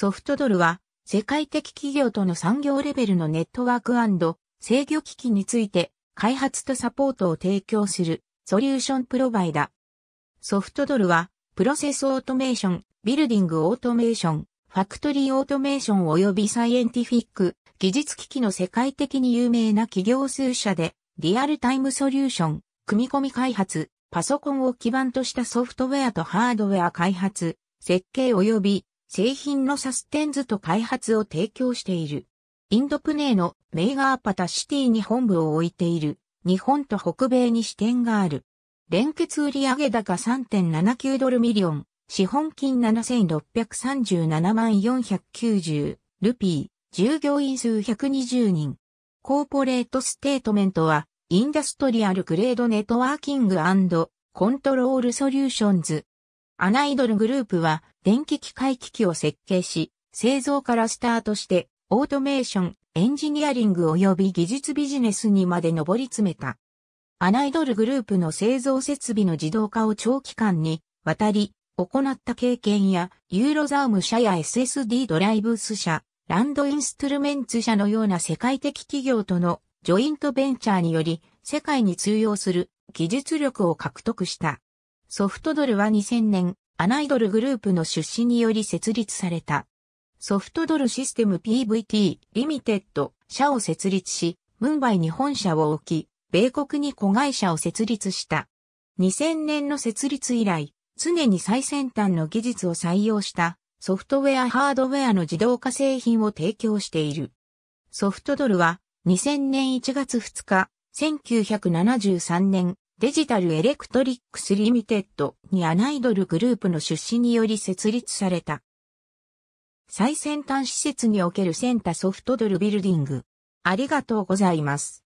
ソフトドルは、世界的企業との産業レベルのネットワーク制御機器について、開発とサポートを提供するソリューションプロバイダ。ソフトドルは、プロセスオートメーション、ビルディングオートメーション、ファクトリーオートメーション及びサイエンティフィック、技術機器の世界的に有名な企業数社で、リアルタイムソリューション、組み込み開発、パソコンを基盤としたソフトウェアとハードウェア開発、設計及び製品のサステンズと開発を提供している。インドプネーのメーガーパタシティに本部を置いている。日本と北米に支店がある。連結売上高3.79ドルミリオン、資本金7637万490ルピー、従業員数120人。コーポレートステートメントは、インダストリアルグレードネットワーキングコントロールソリューションズ。アナイドルグループは、電気機械機器を設計し、製造からスタートして、オートメーション、エンジニアリング及び技術ビジネスにまで上り詰めた。アナイドルグループの製造設備の自動化を長期間に渡り、行った経験や、ユーロザーム社や SSD ドライブス社、ランドインストゥルメンツ社のような世界的企業とのジョイントベンチャーにより、世界に通用する技術力を獲得した。ソフトドルは2000年、アナイドルグループの出資により設立された。ソフトドルシステム PVT リミテッド社を設立し、ムンバイに本社を置き、米国に子会社を設立した。2000年の設立以来、常に最先端の技術を採用したソフトウェアハードウェアの自動化製品を提供している。ソフトドルは2000年1月2日、1973年デジタルエレクトリックスリミテッドにアナイドルグループの出資により設立された。最先端施設におけるセンタソフトドルビルディング。ありがとうございます。